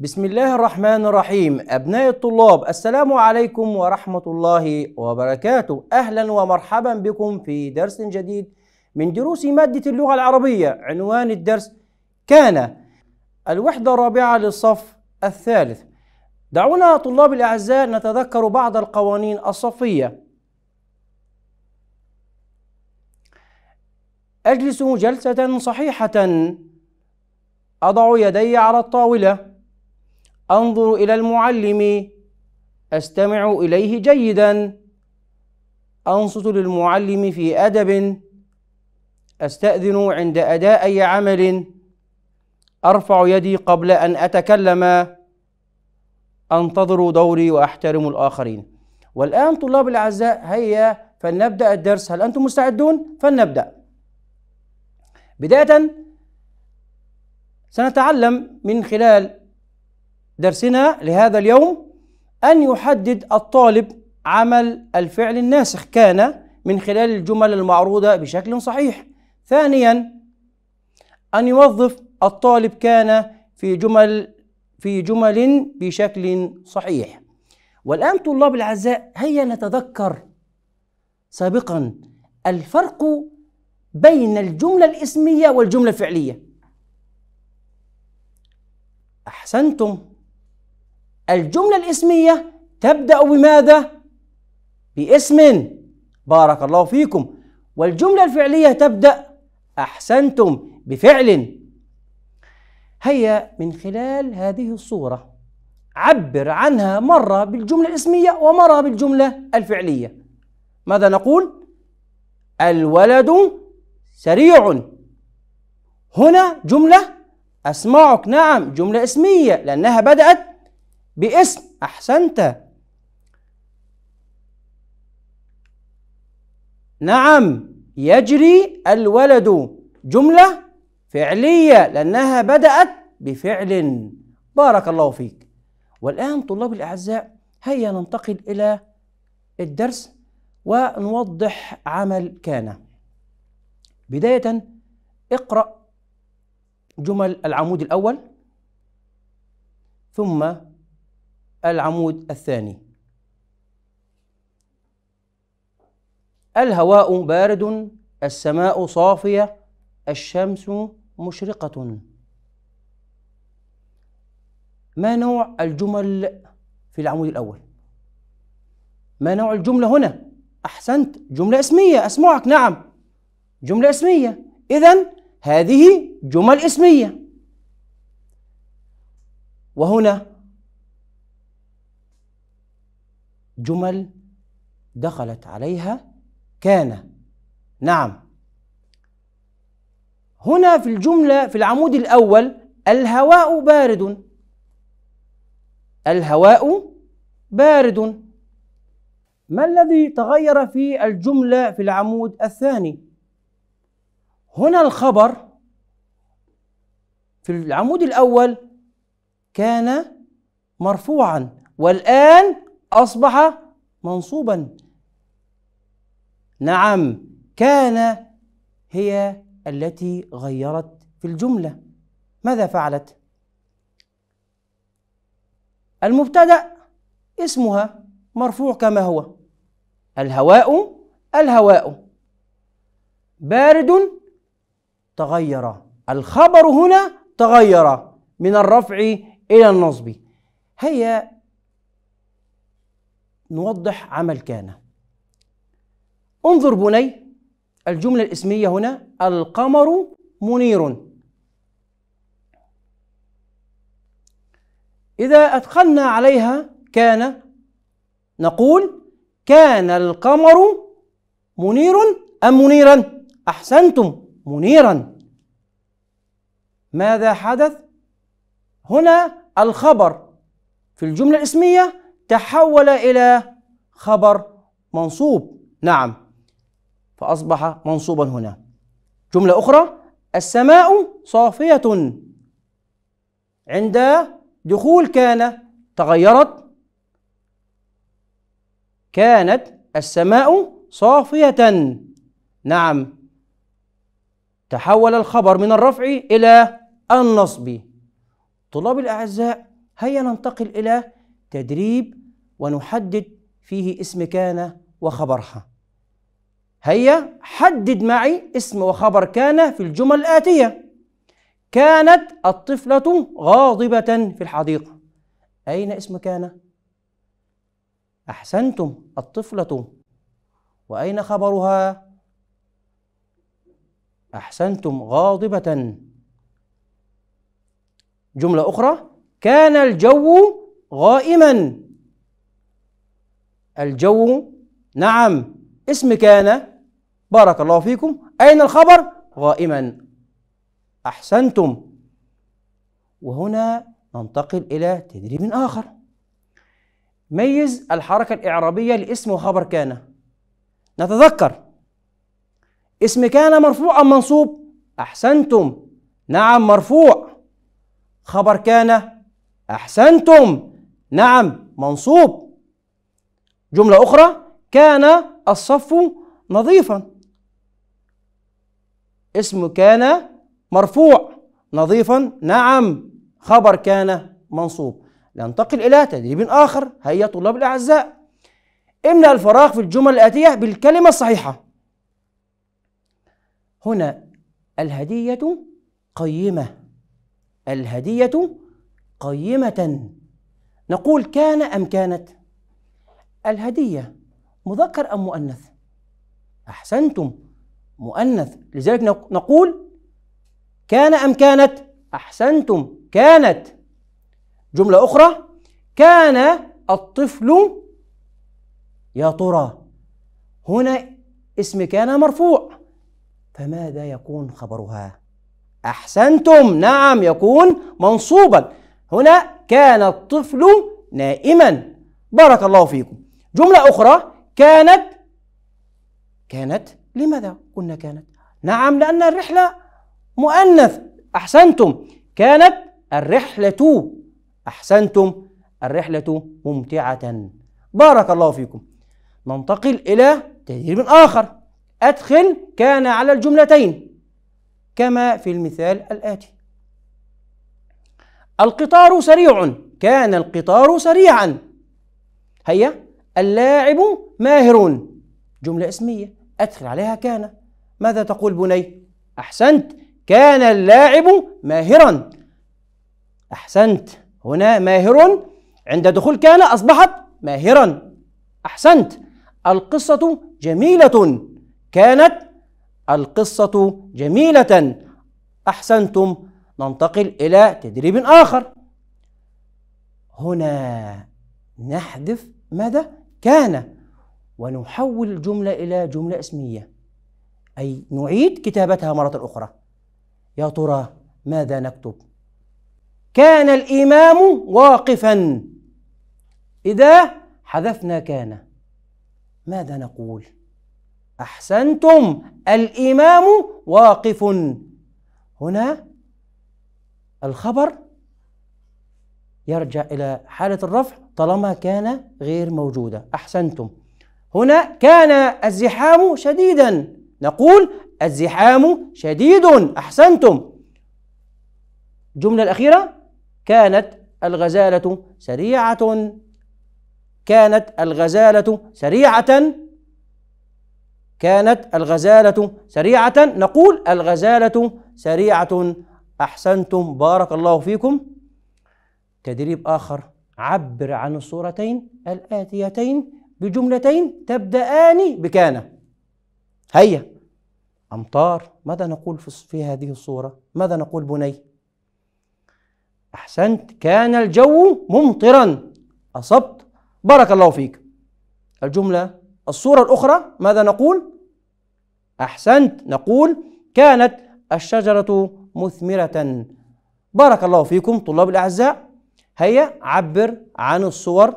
بسم الله الرحمن الرحيم أبناء الطلاب السلام عليكم ورحمة الله وبركاته أهلا ومرحبا بكم في درس جديد من دروس مادة اللغة العربية عنوان الدرس كان الوحدة الرابعة للصف الثالث دعونا طلاب الأعزاء نتذكر بعض القوانين الصفية أجلس جلسة صحيحة أضع يدي على الطاولة انظر الى المعلم استمع اليه جيدا انصت للمعلم في ادب استاذن عند اداء اي عمل ارفع يدي قبل ان اتكلم انتظر دوري واحترم الاخرين والان طلاب الاعزاء هيا فلنبدا الدرس هل انتم مستعدون فلنبدا بدايه سنتعلم من خلال درسنا لهذا اليوم أن يحدد الطالب عمل الفعل الناسخ كان من خلال الجمل المعروضة بشكل صحيح ثانيا أن يوظف الطالب كان في جمل في جمل بشكل صحيح والآن طلاب العزاء هيا نتذكر سابقا الفرق بين الجملة الاسمية والجملة الفعلية أحسنتم الجملة الاسمية تبدأ بماذا؟ باسم بارك الله فيكم والجملة الفعلية تبدأ أحسنتم بفعل هيا من خلال هذه الصورة عبر عنها مرة بالجملة الاسمية ومرة بالجملة الفعلية ماذا نقول؟ الولد سريع هنا جملة أسمعك نعم جملة اسمية لأنها بدأت باسم أحسنت نعم يجري الولد جملة فعلية لأنها بدأت بفعل بارك الله فيك والآن طلاب الأعزاء هيا ننتقل إلى الدرس ونوضح عمل كان بداية اقرأ جمل العمود الأول ثم العمود الثاني الهواء بارد السماء صافية الشمس مشرقة ما نوع الجمل في العمود الأول ما نوع الجملة هنا أحسنت جملة اسمية أسمعك نعم جملة اسمية إذا هذه جمل اسمية وهنا جمل دخلت عليها كان نعم هنا في الجملة في العمود الأول الهواء بارد الهواء بارد ما الذي تغير في الجملة في العمود الثاني؟ هنا الخبر في العمود الأول كان مرفوعا والآن أصبح منصوبا نعم كان هي التي غيرت في الجملة ماذا فعلت؟ المبتدأ اسمها مرفوع كما هو الهواء الهواء بارد تغير الخبر هنا تغير من الرفع إلى النصب هي نوضح عمل كان انظر بني الجملة الاسمية هنا القمر منير إذا أدخلنا عليها كان نقول كان القمر منير أم منيرا أحسنتم منيرا ماذا حدث هنا الخبر في الجملة الاسمية تحول إلى خبر منصوب نعم فأصبح منصوبا هنا جملة أخرى السماء صافية عند دخول كان تغيرت كانت السماء صافية نعم تحول الخبر من الرفع إلى النصب طلاب الأعزاء هيا ننتقل إلى تدريب ونحدد فيه اسم كان وخبرها هيا حدد معي اسم وخبر كان في الجمل الآتية كانت الطفلة غاضبة في الحديقة أين اسم كان؟ أحسنتم الطفلة وأين خبرها؟ أحسنتم غاضبة جملة أخرى كان الجو غائما الجو نعم اسم كان بارك الله فيكم أين الخبر غائما أحسنتم وهنا ننتقل إلى تدريب آخر ميز الحركة الإعرابية لاسم وخبر كان نتذكر اسم كان مرفوع أم منصوب أحسنتم نعم مرفوع خبر كان أحسنتم نعم منصوب جملة أخرى كان الصف نظيفا اسم كان مرفوع نظيفا نعم خبر كان منصوب ننتقل إلى تدريب آخر هيا طلاب الأعزاء املأ الفراغ في الجمل الآتية بالكلمة الصحيحة هنا الهدية قيمة الهدية قيمة نقول كان أم كانت؟ الهدية مذكر أم مؤنث أحسنتم مؤنث لذلك نقول كان أم كانت أحسنتم كانت جملة أخرى كان الطفل يا ترى هنا اسم كان مرفوع فماذا يكون خبرها أحسنتم نعم يكون منصوبا هنا كان الطفل نائما بارك الله فيكم جملة أخرى كانت كانت لماذا قلنا كانت نعم لأن الرحلة مؤنث أحسنتم كانت الرحلة أحسنتم الرحلة ممتعة بارك الله فيكم ننتقل إلى تدريب آخر أدخل كان على الجملتين كما في المثال الآتي القطار سريع كان القطار سريعا هيا اللاعب ماهر جملة اسمية أدخل عليها كان ماذا تقول بني؟ أحسنت كان اللاعب ماهرا أحسنت هنا ماهر عند دخول كان أصبحت ماهرا أحسنت القصة جميلة كانت القصة جميلة أحسنتم ننتقل إلى تدريب آخر هنا نحذف ماذا؟ كان ونحول الجملة إلى جملة اسمية أي نعيد كتابتها مرة أخرى يا ترى ماذا نكتب كان الإمام واقفا إذا حذفنا كان ماذا نقول أحسنتم الإمام واقف هنا الخبر يرجع إلى حالة الرفع طالما كان غير موجودة أحسنتم هنا كان الزحام شديدا نقول الزحام شديد أحسنتم الجملة الأخيرة كانت الغزالة سريعة كانت الغزالة سريعة كانت الغزالة سريعة نقول الغزالة سريعة أحسنتم بارك الله فيكم تدريب آخر عبر عن الصورتين الآتيتين بجملتين تبدأان بكان هيا أمطار ماذا نقول في هذه الصورة ماذا نقول بني أحسنت كان الجو ممطرا أصبت بارك الله فيك الجملة الصورة الأخرى ماذا نقول أحسنت نقول كانت الشجرة مثمرة بارك الله فيكم طلاب الأعزاء هيا عبر عن الصور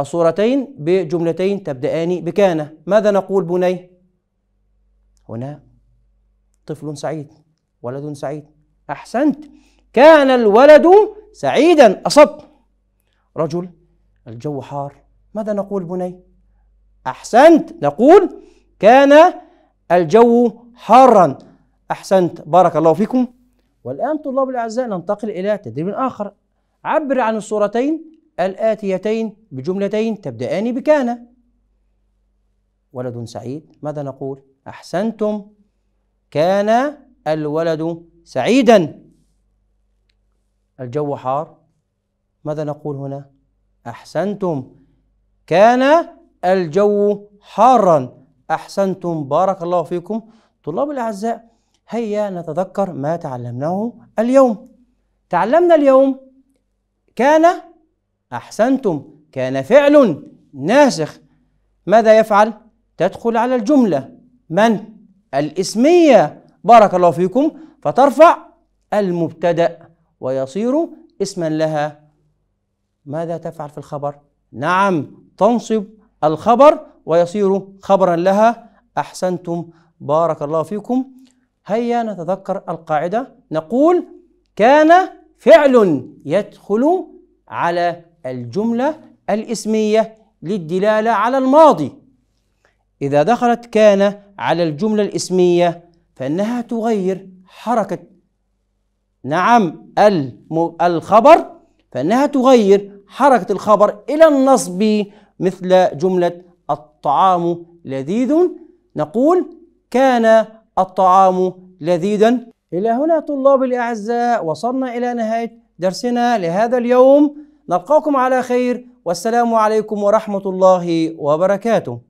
الصورتين بجملتين تبدأان بكان ماذا نقول بني هنا طفل سعيد ولد سعيد أحسنت كان الولد سعيدا أصبت رجل الجو حار ماذا نقول بني أحسنت نقول كان الجو حارا أحسنت بارك الله فيكم والآن طلاب الأعزاء ننتقل إلى تدريب آخر عبر عن الصورتين الآتيتين بجملتين تبدأان بكان ولد سعيد ماذا نقول؟ أحسنتم كان الولد سعيدا الجو حار ماذا نقول هنا؟ أحسنتم كان الجو حارا أحسنتم بارك الله فيكم طلاب الأعزاء هيا نتذكر ما تعلمناه اليوم تعلمنا اليوم كان أحسنتم كان فعل ناسخ ماذا يفعل؟ تدخل على الجملة من؟ الإسمية بارك الله فيكم فترفع المبتدأ ويصير اسما لها ماذا تفعل في الخبر؟ نعم تنصب الخبر ويصير خبرا لها أحسنتم بارك الله فيكم هيا نتذكر القاعدة نقول كان فعل يدخل على الجملة الاسمية للدلالة على الماضي إذا دخلت كان على الجملة الاسمية فإنها تغير حركة نعم الخبر فإنها تغير حركة الخبر إلى النصب مثل جملة الطعام لذيذ نقول كان الطعام لذيذا إلى هنا طلابي الأعزاء وصلنا إلى نهاية درسنا لهذا اليوم نلقاكم على خير والسلام عليكم ورحمة الله وبركاته